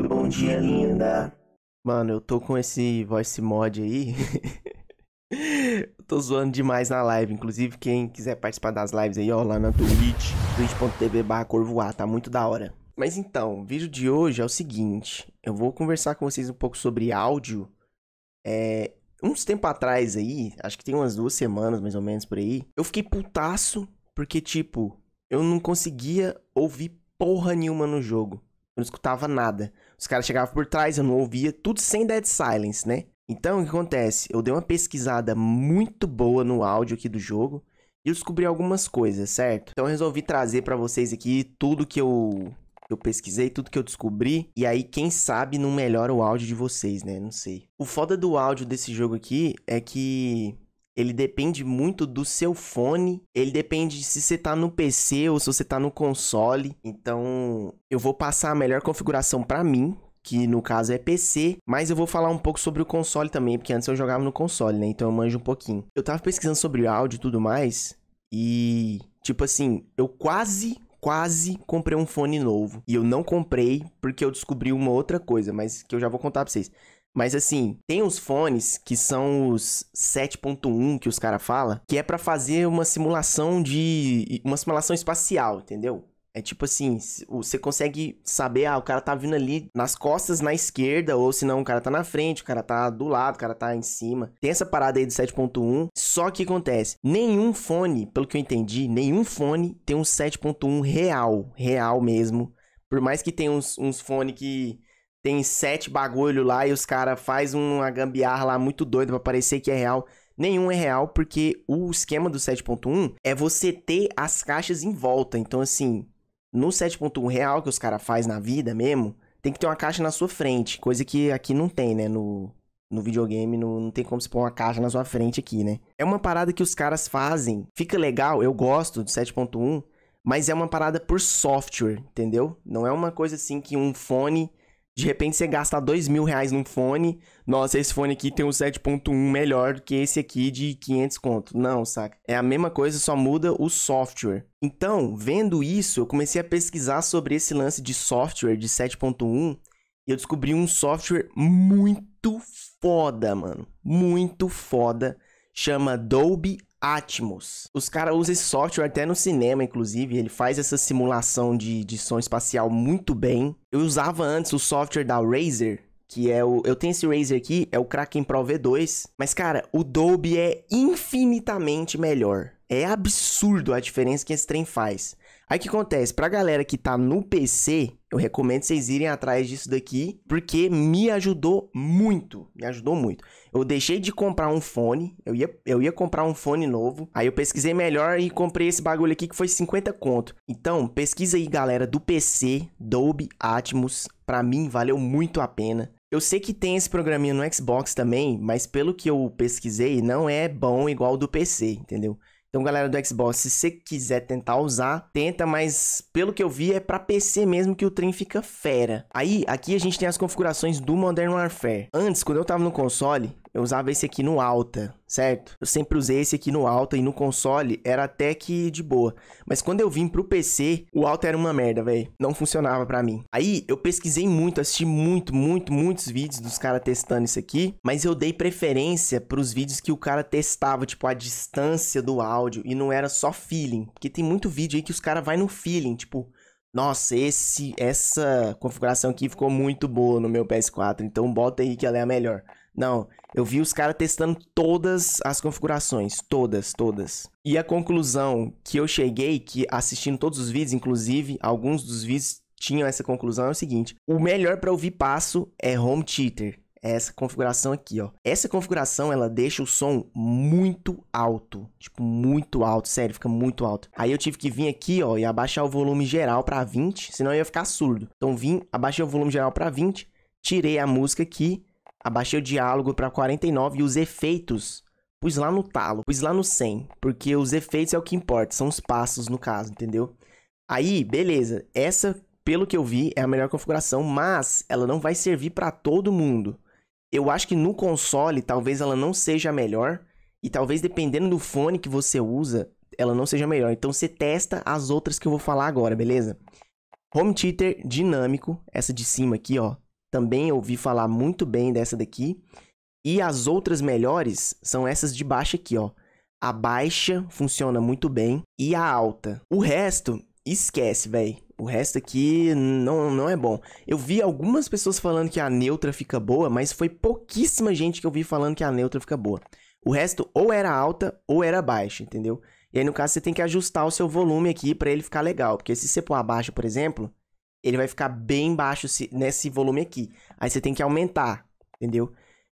bom dia, linda. Mano, eu tô com esse voice mod aí. tô zoando demais na live. Inclusive, quem quiser participar das lives aí, ó, lá na Twitch, twitch.tv corvoar, tá muito da hora. Mas então, o vídeo de hoje é o seguinte: eu vou conversar com vocês um pouco sobre áudio. É, uns tempo atrás aí, acho que tem umas duas semanas mais ou menos por aí, eu fiquei putaço porque, tipo, eu não conseguia ouvir porra nenhuma no jogo. Eu não escutava nada. Os caras chegavam por trás, eu não ouvia, tudo sem dead silence, né? Então, o que acontece? Eu dei uma pesquisada muito boa no áudio aqui do jogo e eu descobri algumas coisas, certo? Então, eu resolvi trazer para vocês aqui tudo que eu eu pesquisei, tudo que eu descobri. E aí, quem sabe não melhora o áudio de vocês, né? Não sei. O foda do áudio desse jogo aqui é que ele depende muito do seu fone, ele depende se você tá no PC ou se você tá no console. Então, eu vou passar a melhor configuração para mim, que no caso é PC, mas eu vou falar um pouco sobre o console também, porque antes eu jogava no console, né? Então eu manjo um pouquinho. Eu tava pesquisando sobre áudio e tudo mais, e tipo assim, eu quase quase comprei um fone novo. E eu não comprei porque eu descobri uma outra coisa, mas que eu já vou contar pra vocês. Mas assim, tem os fones que são os 7.1 que os cara fala, que é para fazer uma simulação de uma simulação espacial, entendeu? É tipo assim, você consegue saber, ah, o cara tá vindo ali nas costas na esquerda, ou se não, o cara tá na frente, o cara tá do lado, o cara tá em cima. Tem essa parada aí do 7.1. Só que acontece, nenhum fone, pelo que eu entendi, nenhum fone tem um 7.1 real, real mesmo. Por mais que tenha uns, uns fones que tem sete bagulho lá e os caras faz uma gambiarra lá muito doida para parecer que é real. Nenhum é real porque o esquema do 7.1 é você ter as caixas em volta. Então assim, no 7.1 real que os caras faz na vida mesmo, tem que ter uma caixa na sua frente, coisa que aqui não tem, né, no no videogame, no, não tem como se pôr uma caixa na sua frente aqui, né? É uma parada que os caras fazem. Fica legal, eu gosto do 7.1, mas é uma parada por software, entendeu? Não é uma coisa assim que um fone de repente você gasta dois mil reais num fone. Nossa, esse fone aqui tem um 7.1 melhor do que esse aqui de 500 conto. Não, saca? É a mesma coisa, só muda o software. Então, vendo isso, eu comecei a pesquisar sobre esse lance de software de 7.1 e eu descobri um software muito foda, mano. Muito foda. Chama Dolby Atmos. Os caras usam esse software até no cinema, inclusive. Ele faz essa simulação de, de som espacial muito bem. Eu usava antes o software da Razer, que é o. Eu tenho esse Razer aqui, é o Kraken Pro V2. Mas, cara, o Dolby é infinitamente melhor. É absurdo a diferença que esse trem faz. Aí o que acontece? Pra galera que tá no PC, eu recomendo vocês irem atrás disso daqui, porque me ajudou muito. Me ajudou muito. Eu deixei de comprar um fone, eu ia, eu ia comprar um fone novo. Aí eu pesquisei melhor e comprei esse bagulho aqui que foi 50 conto. Então, pesquisa aí, galera, do PC, Dolby Atmos. Pra mim, valeu muito a pena. Eu sei que tem esse programinha no Xbox também, mas pelo que eu pesquisei, não é bom igual do PC, entendeu? Então, galera do Xbox, se você quiser tentar usar, tenta, mas pelo que eu vi é para PC mesmo que o trem fica fera. Aí, aqui a gente tem as configurações do Modern Warfare. Antes, quando eu tava no console, eu usava esse aqui no alta, certo? Eu sempre usei esse aqui no alta e no console era até que de boa. Mas quando eu vim pro PC, o alta era uma merda, velho. Não funcionava para mim. Aí eu pesquisei muito, assisti muito, muito, muitos vídeos dos caras testando isso aqui, mas eu dei preferência pros vídeos que o cara testava, tipo a distância do áudio e não era só feeling, porque tem muito vídeo aí que os caras vai no feeling, tipo nossa, esse, essa configuração aqui ficou muito boa no meu PS4, então bota aí que ela é a melhor. Não, eu vi os caras testando todas as configurações, todas, todas. E a conclusão que eu cheguei, que assistindo todos os vídeos, inclusive alguns dos vídeos tinham essa conclusão, é o seguinte: o melhor para ouvir passo é home theater. É essa configuração aqui, ó. Essa configuração ela deixa o som muito alto, tipo muito alto, sério, fica muito alto. Aí eu tive que vir aqui, ó, e abaixar o volume geral para 20, senão eu ia ficar surdo. Então vim, abaixei o volume geral para 20, tirei a música aqui Abaixei o diálogo para 49 e os efeitos pus lá no talo, pus lá no 100, porque os efeitos é o que importa, são os passos no caso, entendeu? Aí, beleza, essa, pelo que eu vi, é a melhor configuração, mas ela não vai servir para todo mundo. Eu acho que no console talvez ela não seja a melhor, e talvez dependendo do fone que você usa, ela não seja melhor. Então você testa as outras que eu vou falar agora, beleza? Home Theater dinâmico, essa de cima aqui, ó, também ouvi falar muito bem dessa daqui. E as outras melhores são essas de baixo aqui, ó. A baixa funciona muito bem e a alta. O resto, esquece, velho. O resto aqui não, não é bom. Eu vi algumas pessoas falando que a neutra fica boa, mas foi pouquíssima gente que eu vi falando que a neutra fica boa. O resto ou era alta ou era baixa, entendeu? E aí, no caso, você tem que ajustar o seu volume aqui para ele ficar legal. Porque se você pôr a baixa, por exemplo, ele vai ficar bem baixo nesse volume aqui. Aí você tem que aumentar, entendeu?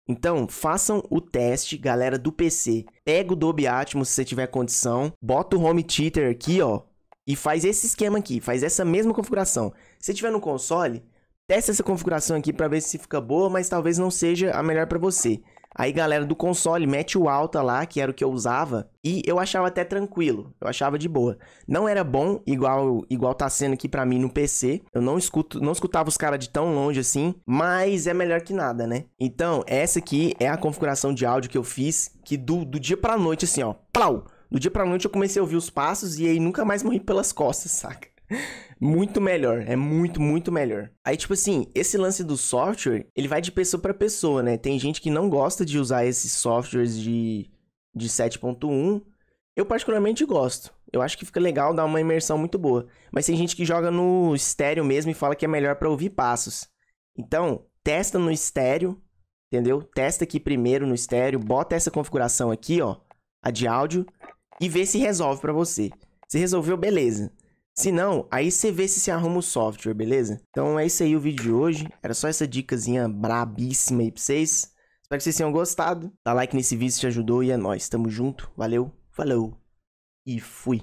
Então, façam o teste, galera do PC. Pega o Dolby Atmos se você tiver condição, bota o Home Theater aqui, ó, e faz esse esquema aqui, faz essa mesma configuração. Se tiver no console, teste essa configuração aqui para ver se fica boa, mas talvez não seja a melhor para você. Aí galera do console mete o alta lá, que era o que eu usava, e eu achava até tranquilo, eu achava de boa. Não era bom igual igual tá sendo aqui para mim no PC. Eu não escuto, não escutava os caras de tão longe assim, mas é melhor que nada, né? Então, essa aqui é a configuração de áudio que eu fiz, que do, do dia para noite assim, ó, plau. Do dia para noite eu comecei a ouvir os passos e aí nunca mais morri pelas costas, saca? muito melhor. É muito, muito melhor. Aí, tipo assim, esse lance do software, ele vai de pessoa para pessoa, né? Tem gente que não gosta de usar esses softwares de, de 7.1. Eu particularmente gosto. Eu acho que fica legal, dá uma imersão muito boa. Mas tem gente que joga no estéreo mesmo e fala que é melhor para ouvir passos. Então, testa no estéreo, entendeu? Testa aqui primeiro no estéreo, bota essa configuração aqui, ó, a de áudio, e vê se resolve para você. Se resolveu, beleza. Se não, aí você vê se se arruma o software, beleza? Então é isso aí o vídeo de hoje. Era só essa dicasinha brabíssima aí pra vocês. Espero que vocês tenham gostado. Dá like nesse vídeo se te ajudou e é nóis. Tamo junto. Valeu, falou e fui.